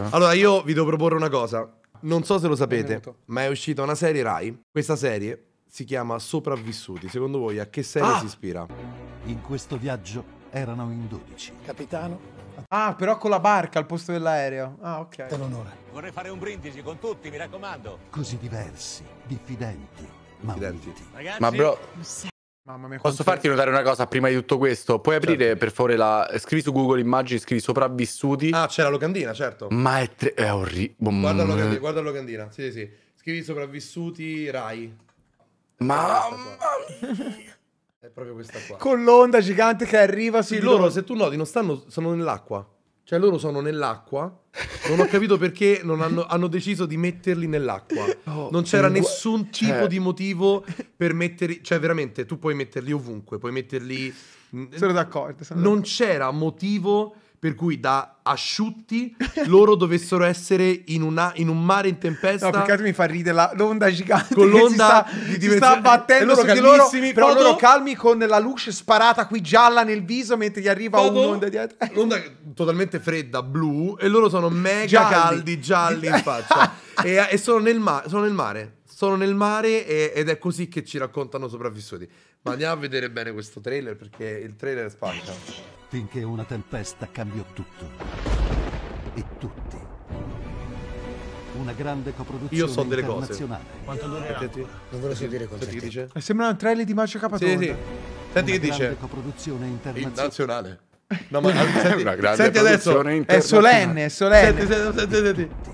Eh. Allora, io vi devo proporre una cosa. Non so se lo sapete, ma è uscita una serie Rai. Questa serie si chiama Sopravvissuti. Secondo voi a che serie ah! si ispira? In questo viaggio erano in 12. Capitano. Ah, però con la barca al posto dell'aereo. Ah, ok. Te l'onore. Vorrei fare un brindisi con tutti, mi raccomando. Così diversi, diffidenti, ma Ragazzi, ma bro, Mamma mia, Posso farti notare una cosa prima di tutto questo? Puoi aprire certo. per favore la. Scrivi su Google immagini, scrivi sopravvissuti. Ah, c'è la locandina, certo. Ma è, tre... è orribile. Guarda, locandina, guarda la locandina. Sì, sì, sì. Scrivi sopravvissuti, Rai. Mamma mia. È proprio questa qua. Con l'onda gigante che arriva su sì, loro. loro. Se tu noti, non stanno. Sono nell'acqua. Cioè loro sono nell'acqua. Non ho capito perché hanno, hanno, deciso di metterli nell'acqua. Oh, non c'era comunque, nessun tipo cioè... di motivo per metterli. Cioè, veramente, tu puoi metterli ovunque, puoi metterli. Sono d'accordo. Sono non d'accordo. c'era motivo per cui da asciutti loro dovessero essere in, una, in, un mare in tempesta. No, perché mi fa ridere la, l'onda gigante con l'onda si sta, si sta battendo loro su loro, però foto. loro calmi con la luce sparata qui gialla nel viso mentre gli arriva foto. un'onda dietro. L'onda totalmente fredda, blu, e loro sono mega gialli. caldi, gialli in faccia. e, e sono, nel ma- sono, nel mare, sono nel mare e, ed è così che ci raccontano sopravvissuti. Ma andiamo a vedere bene questo trailer perché il trailer è spacca finché una tempesta cambiò tutto. E tutti. Una grande coproduzione Io so delle cose. Quanto durerà? Senti, non ve lo so dire cosa dice. E eh, sembra un trailer di Marcia Capatone. Sì, sì. Senti che dice. Una grande coproduzione internazionale. No, ma senti, una grande senti adesso. È solenne, è solenne. Senti, senti, senti. senti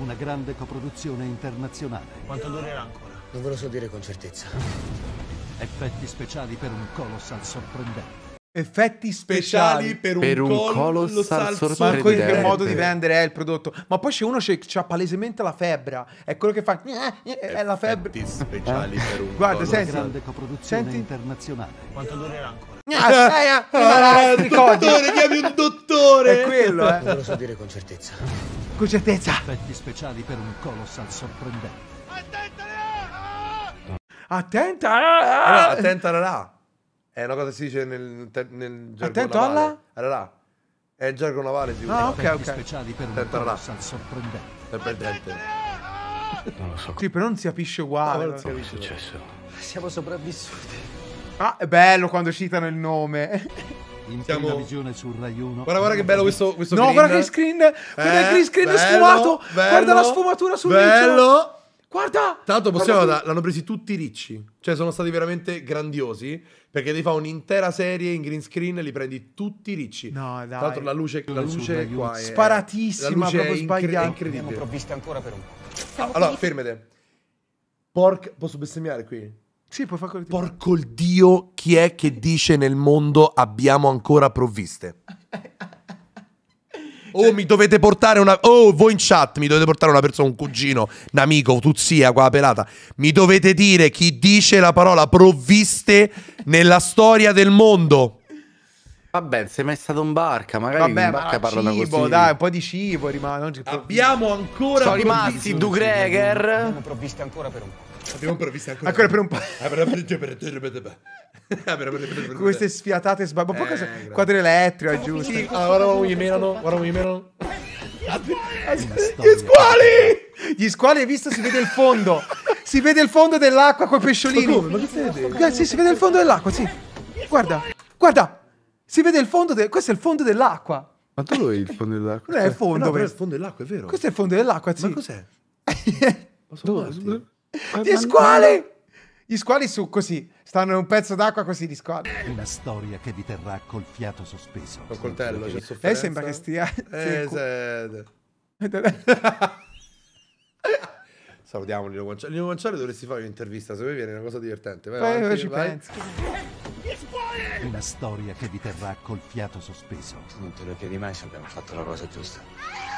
una grande coproduzione internazionale. Quanto durerà ancora? Non ve lo so dire con certezza. Effetti speciali per un colossal sorprendente. Effetti speciali, speciali per un, un colossal, colossal sorprendente. Ma quello che modo di vendere è il prodotto. Ma poi c'è uno che ha palesemente la febbre. È quello che fa... Eh, eh, è la febbre. Effetti speciali eh? per un Guarda, senti. Grande coproduzione senti? internazionale. Quanto durerà ancora? Eh, eh, ah, ah, ah, dottore, chiami un dottore! È quello, eh. Non lo so dire con certezza. Con certezza. Effetti speciali per un colossal sorprendente. Attenta! Attenta! Allora, attenta, eh, là! È una cosa che si dice nel, nel gergo Attento navale. alla- Allora, è il gergo navale si usa. Ah, ok, ok. speciali per Attento alla- corsa sorprendente. Non lo so Sì, però non si capisce uguale. Non si capisce. cosa è successo. Siamo sopravvissuti. Ah, è bello quando citano il nome. In Siamo- prima visione su Rai 1. Guarda, guarda che bello questo, questo no, green. guarda che screen. Guarda il green screen bello, sfumato. guarda la sfumatura sul bello. Guarda! Tra l'altro possiamo guarda, l'hanno presi tutti ricci. Cioè sono stati veramente grandiosi. Perché devi fare un'intera serie in green screen e li prendi tutti ricci. No, dai. Tra l'altro la luce, la luce su, qua è... Sparatissima, la luce proprio sbagliata. Incre- incredibile. Abbiamo provviste ancora per un po'. allora, fermate. Porco... Posso bestemmiare qui? Sì, puoi fare quello che Porco il Dio, chi è che dice nel mondo abbiamo ancora provviste? Oh, cioè... mi dovete portare una. Oh, voi in chat mi dovete portare una persona, un cugino, un amico, tu zia, qua pelata. Mi dovete dire chi dice la parola provviste nella storia del mondo. Vabbè, sei mai stato in barca, magari Vabbè, in barca ma parlano cibo, così. dai, un po' di cibo rimane. Abbiamo ancora Sono rimasti due Greger. Abbiamo provviste ancora per un po'. Abbiamo provviste ancora. Ancora per un po'. Eh, queste sfiatate sbagli. Ma eh, cosa... quadro elettrico, è giusto. Sì, ah, guarda come gli menano, guarda come gli menano. Gli squali! Gli squali, hai visto? Si vede il fondo. si vede il fondo dell'acqua con i pesciolini. Ma che vede? Sì, si vede il fondo dell'acqua, sì. Guarda, guarda. Si vede il fondo, de... questo è il fondo dell'acqua. Ma tu lo vedi il fondo dell'acqua? Non è il fondo. No, è il fondo dell'acqua, è vero. Questo è il fondo dell'acqua, sì. Ma cos'è? Gli squali! Gli squali su così Stanno in un pezzo d'acqua così di squadra. Una storia che vi terrà col fiato sospeso. Col coltello, c'è sofferenza. Lei sembra che stia... Eh, se... Salutiamo Lino Guanciale. Lino Guanciale dovresti fare un'intervista, se poi viene una cosa divertente. Vai, vai, ci vai. Una storia che vi terrà col fiato sospeso. Non te lo chiedi mai se abbiamo fatto la cosa giusta.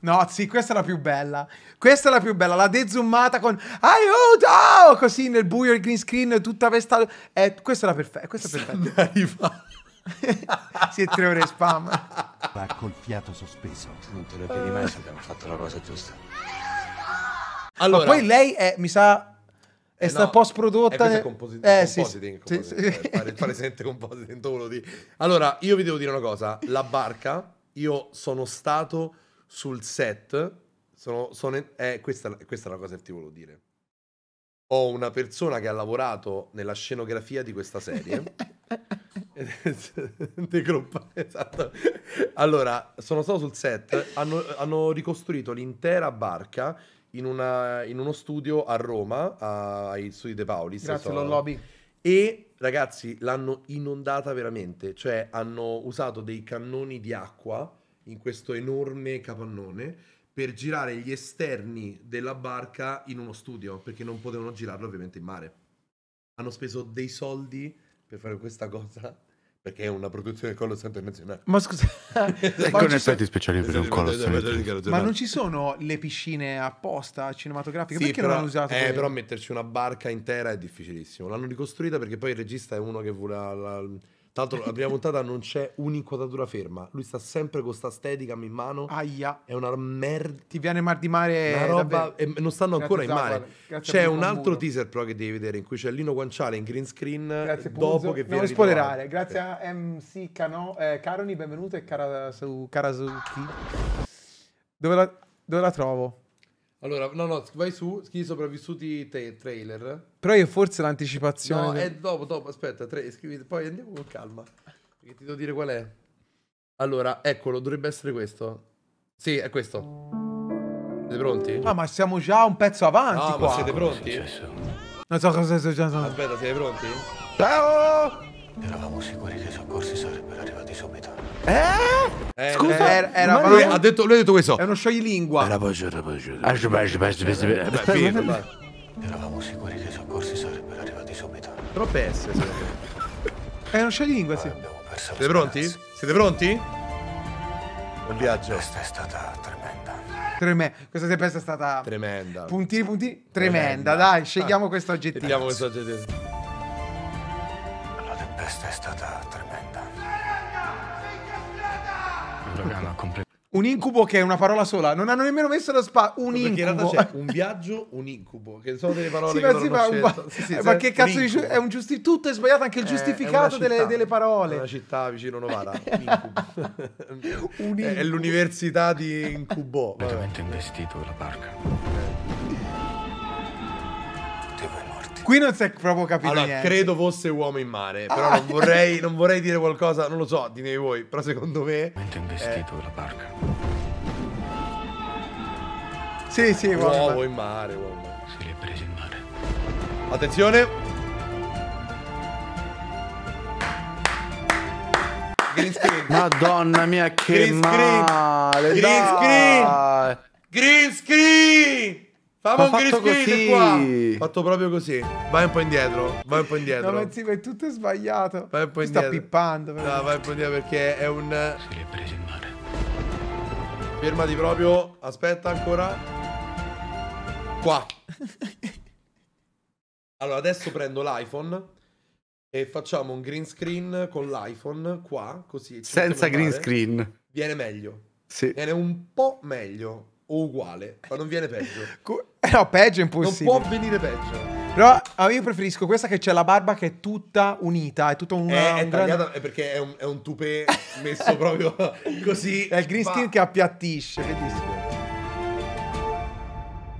No, sì, questa è la più bella. Questa è la più bella, la dezoomata con aiuto! Così nel buio il green screen, tutta questa. Eh, questa è la perfetta. Questa è perfetta. si è tre ore spam. Va col fiato sospeso. Non te ne pedi mai se abbiamo fatto la cosa giusta. Allora, Ma poi lei è, mi sa, è eh stata no, post prodotta. Eh, è nel... eh, compositing, sì, sì. fare eh, il presente compositing. Allora, io vi devo dire una cosa: la barca, io sono stato sul set sono, sono eh, questa, questa è la cosa che ti volevo dire ho una persona che ha lavorato nella scenografia di questa serie. esatto. Allora, sono stato sul set, hanno, hanno ricostruito l'intera barca in, una, in, uno studio a Roma, a, ai studi De Paoli. Grazie, lo lobby. E ragazzi, l'hanno inondata veramente, cioè hanno usato dei cannoni di acqua in questo enorme capannone per girare gli esterni della barca in uno studio, perché non potevano girarlo ovviamente in mare. Hanno speso dei soldi per fare questa cosa perché è una produzione del colosso internazionale. Ma scusa, ma con ecco, effetti speciali per un esatto, colosso esatto, esatto, Ma non ci sono le piscine apposta cinematografiche? Sì, perché però, non hanno usato? Eh, quelle? però metterci una barca intera è difficilissimo. L'hanno ricostruita perché poi il regista è uno che vuole. La, la, tra l'altro, la prima puntata non c'è un'inquadratura ferma. Lui sta sempre con sta Steadicam in mano. Aia. È una merda. Ti viene mar di mare. Una roba. E non stanno ancora in mare. C'è un altro teaser però che devi vedere in cui c'è Lino Guanciale in green screen. Grazie, dopo Punzo. che viene. Non spoilerare. Grazie a MC Cano, eh, Caroni, benvenuto e Karasu, Karasuki. Dove la, dove la trovo? Allora, no, no, vai su, scrivi sopravvissuti te, trailer. Però io forse l'anticipazione... No, è eh, dopo, dopo, aspetta, tre, scrivi, poi andiamo con calma. Perché ti devo dire qual è. Allora, eccolo, dovrebbe essere questo. Sì, è questo. Siete pronti? Ah, ma siamo già un pezzo avanti no, ah, qua. ma siete pronti? Non so cosa è successo. Aspetta, siete pronti? Ciao! Eravamo sicuri che i soccorsi sarebbero arrivati subito. Eh? Eh, Scusa, eh, era, era lui, ha detto, lui ha detto questo. È uno scioglilingua. Eravamo sicuri che i soccorsi sarebbero arrivati subito. Troppe S, È uno scioglilingua, sì. Siete pronti? Siete pronti? Un viaggio. Questa è stata tremenda. Tremenda. Questa tempesta è stata... Tremenda. Puntini, puntini. Tremenda. tremenda. Dai, scegliamo ah. questo aggettivo. Scegliamo questo aggettivo festa è stata tremenda. L'uragano ha completato. Un incubo che è una parola sola, non hanno nemmeno messo lo spa. Un no, perché incubo. in realtà c'è un viaggio, un incubo, che sono delle parole sì, che sì, ma, un... sì, sì, eh, ma che cazzo di è un giusti... tutto è sbagliato anche il eh, giustificato città, delle, delle, parole. Una città vicino a Novara, un incubo. un incubo. È, l'università di incubo. Completamente investito la barca. Qui non si è proprio capito allora, niente. credo fosse uomo in mare, però ah, non, vorrei, non, vorrei, dire qualcosa, non lo so, ditemi voi, però secondo me... Mette un vestito eh... la barca. Sì, sì, uomo, uomo in mare. Uomo in mare. Se li è presi in mare. Attenzione! Green screen. Madonna mia che green male. Screen. Green screen. Green screen. Fammi un fatto così. qua. Fatto proprio così. Vai un po' indietro. Vai un po' indietro. No, ma zio, è tutto sbagliato. Vai un po' indietro. sta pippando. Però. No, vai un po' indietro perché è un. Se è presi in mare. Fermati proprio. Aspetta ancora. Qua. allora, adesso prendo l'iPhone. E facciamo un green screen con l'iPhone qua, così. Senza green screen. Viene meglio. Sì. Viene un po' meglio o uguale, ma non viene peggio. Eh, no, peggio è impossibile. Non può venire peggio. Però io preferisco questa che c'è la barba che è tutta unita, è tutta una, è, un... È, tagliata grande... perché è un, è un tupé messo proprio così. È il green skin che appiattisce, bellissimo.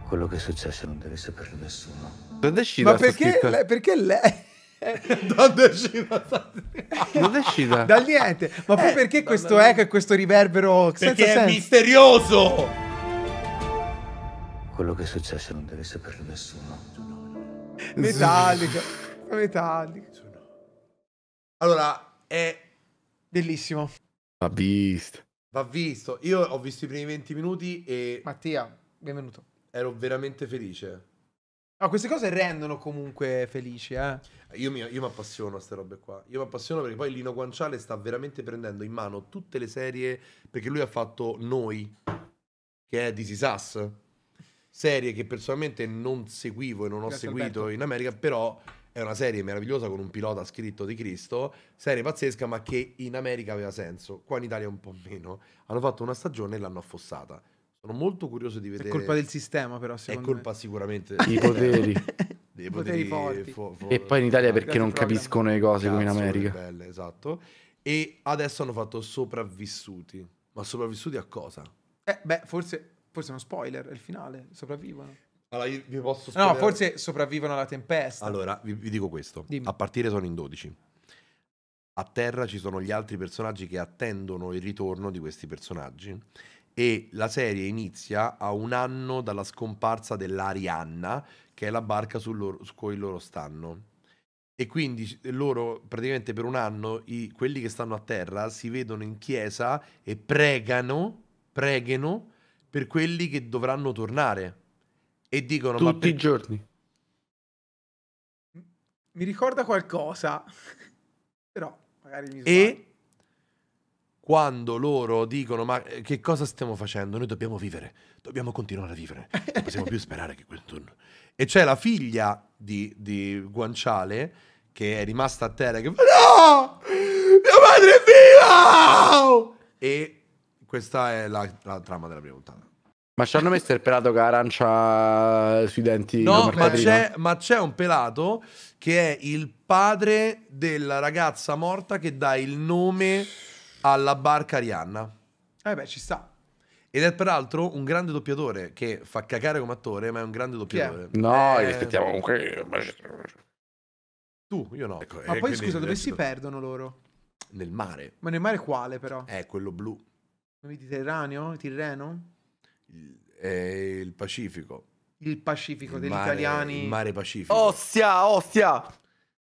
Quello che è successo non deve saperlo nessuno. Dove Ma perché, le, perché lei... Dove è uscita? Dove è uscita? Dal niente. Ma poi eh, perché questo eco e questo riverbero senza perché senso? Perché è misterioso! Quello che è successo non deve saperlo nessuno. Metallica. Metallica. Allora, è... Bellissimo. Va visto. Va visto. Io ho visto i primi 20 minuti e... Mattia, benvenuto. Ero veramente felice. No, queste cose rendono comunque felici, eh. Io mi, io appassiono a queste robe qua. Io mi appassiono perché poi Lino Guanciale sta veramente prendendo in mano tutte le serie perché lui ha fatto Noi, che è This Is serie che personalmente non seguivo e non ho Grazie seguito Alberto. in America, però è una serie meravigliosa con un pilota scritto di Cristo, serie pazzesca ma che in America aveva senso, qua in Italia un po' meno. Hanno fatto una stagione e l'hanno affossata. Sono molto curioso di vedere. È colpa del sistema però, È colpa me. sicuramente dei poteri. dei poteri, poteri fo- fo- e poi in Italia perché Grazie non program. capiscono le cose Cazzo, come in America. Belle, esatto. E adesso hanno fatto sopravvissuti. Ma sopravvissuti a cosa? Eh, beh, forse Forse è uno spoiler, è il finale, sopravvivono. Allora, io vi posso spoiler... No, forse sopravvivono alla tempesta. Allora, vi, vi dico questo. Dimmi. A partire sono in 12. A terra ci sono gli altri personaggi che attendono il ritorno di questi personaggi e la serie inizia a un anno dalla scomparsa dell'Arianna, che è la barca su, loro, su cui loro stanno. E quindi loro praticamente per un anno, i, quelli che stanno a terra, si vedono in chiesa e pregano, pregheno per quelli che dovranno tornare. E dicono... Tutti per... i giorni. Mi ricorda qualcosa, però magari mi E quando loro dicono ma eh, che cosa stiamo facendo? Noi dobbiamo vivere, dobbiamo continuare a vivere, non possiamo più sperare che quel turno... E c'è la figlia di, di Guanciale che è rimasta a terra che fa no! Mia madre è viva! E questa è la, la trama della prima puntata. Ma ci hanno messo il pelato che arancia sui denti? No, ma c'è, ma c'è, un pelato che è il padre della ragazza morta che dà il nome alla barca Arianna. Eh beh, ci sta. Ed è peraltro un grande doppiatore che fa cacare come attore, ma è un grande doppiatore. È? No, eh... li aspettiamo comunque. Tu, io no. Ecco, ma eh, poi scusa, dove si perdono loro? Nel mare. Ma nel mare quale però? È eh, quello blu. Mediterraneo, Tirreno? Il, eh, il Pacifico. Il Pacifico il degli mare, italiani. Il mare Pacifico. Ostia, ostia!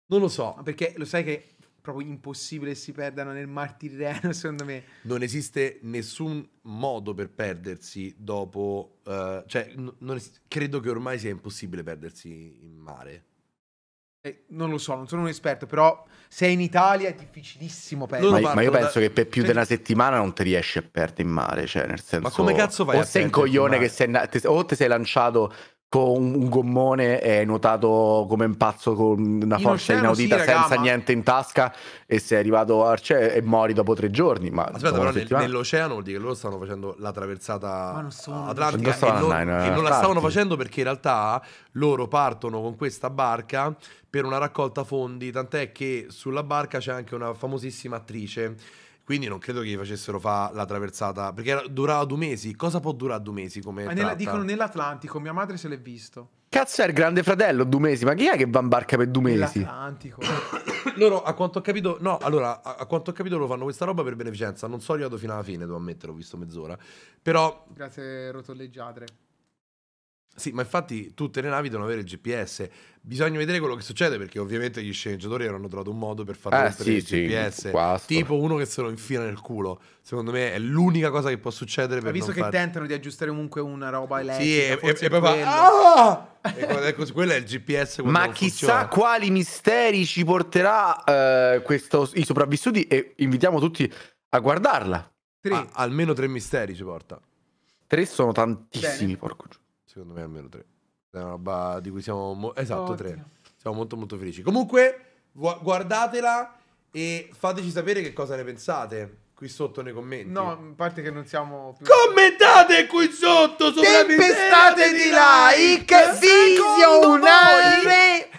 Non lo so. Perché lo sai che è proprio impossibile si perdano nel Mar Tirreno, secondo me. Non esiste nessun modo per perdersi dopo... Uh, cioè, n- esiste, credo che ormai sia impossibile perdersi in mare. Eh, non lo so, non sono un esperto, però se è in Italia è difficilissimo perdere. Ma, ma, io penso da... che per più di una settimana non ti riesci a perdere in mare, cioè nel senso... Ma come cazzo fai? o a sei un coglione che sei, o ti sei lanciato con un gommone è nuotato come un pazzo con una in forza oceano, inaudita sì, senza ma... niente in tasca e sei arrivato a Arce e mori dopo tre giorni ma aspetta però nel, nell'oceano vuol dire che loro stanno facendo la traversata atlantica e, non, e non la stavano facendo perché in realtà loro partono con questa barca per una raccolta fondi tant'è che sulla barca c'è anche una famosissima attrice quindi non credo che gli facessero fare la traversata, perché era, durava due mesi. Cosa può durare due mesi come Ma nella, dicono nell'Atlantico, mia madre se l'è visto. Cazzo è il grande fratello due mesi, ma chi è che va in barca per due mesi? L'Atlantico. Loro a quanto ho capito, no, allora a, a, quanto ho capito loro fanno questa roba per beneficenza. Non sono arrivato fino alla fine, devo ammettere, ho visto mezz'ora. Però Grazie rotoleggiadre. Sì, ma infatti tutte le navi devono avere il GPS. Bisogna vedere quello che succede perché ovviamente gli sceneggiatori hanno trovato un modo per farlo eh, sì, il sì, GPS. Quasto. Tipo uno che se lo infila nel culo. Secondo me è l'unica cosa che può succedere per Hai visto che far... tentano di aggiustare comunque una roba elettrica. Sì, e, e, e poi fa... Ah! e quello è il GPS. Ma chissà quali misteri ci porterà eh, questo, i sopravvissuti e invitiamo tutti a guardarla. Tre. Ah, almeno tre misteri ci porta. Tre sono tantissimi, Bene. porco giù. Secondo me almeno tre. È una roba di cui siamo... Mo- esatto, Oddio. tre. Siamo molto molto felici. Comunque, guardatela e fateci sapere che cosa ne pensate qui sotto nei commenti. No, a parte che non siamo più... Commentate qui sotto! Tempestate di like! Video unare!